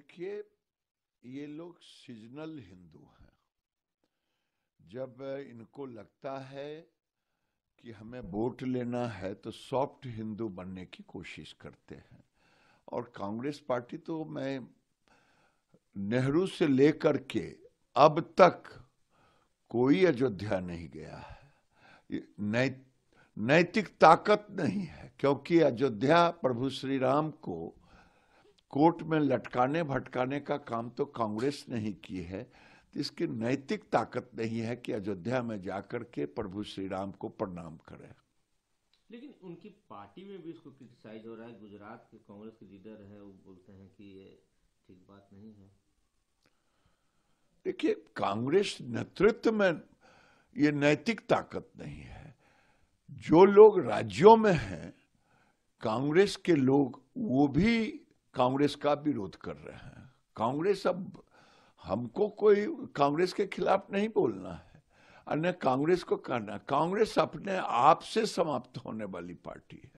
देखिए ये लोग सीजनल हिंदू हैं जब इनको लगता है कि हमें वोट लेना है तो सॉफ्ट हिंदू बनने की कोशिश करते हैं और कांग्रेस पार्टी तो मैं नेहरू से लेकर के अब तक कोई अयोध्या नहीं गया है नै, नैतिक ताकत नहीं है क्योंकि अयोध्या प्रभु श्री राम को कोर्ट में लटकाने भटकाने का काम तो कांग्रेस ने ही की है इसकी नैतिक ताकत नहीं है कि अयोध्या में जाकर के प्रभु श्री राम को प्रणाम करे लेकिन उनकी पार्टी में भी इसको क्रिटिसाइज हो रहा है गुजरात के कांग्रेस के लीडर है वो बोलते हैं कि ये ठीक बात नहीं है देखिए कांग्रेस नेतृत्व में ये नैतिक ताकत नहीं है जो लोग राज्यों में हैं कांग्रेस के लोग वो भी कांग्रेस का विरोध कर रहे हैं कांग्रेस अब हमको कोई कांग्रेस के खिलाफ नहीं बोलना है अन्य कांग्रेस को करना कांग्रेस अपने आप से समाप्त होने वाली पार्टी है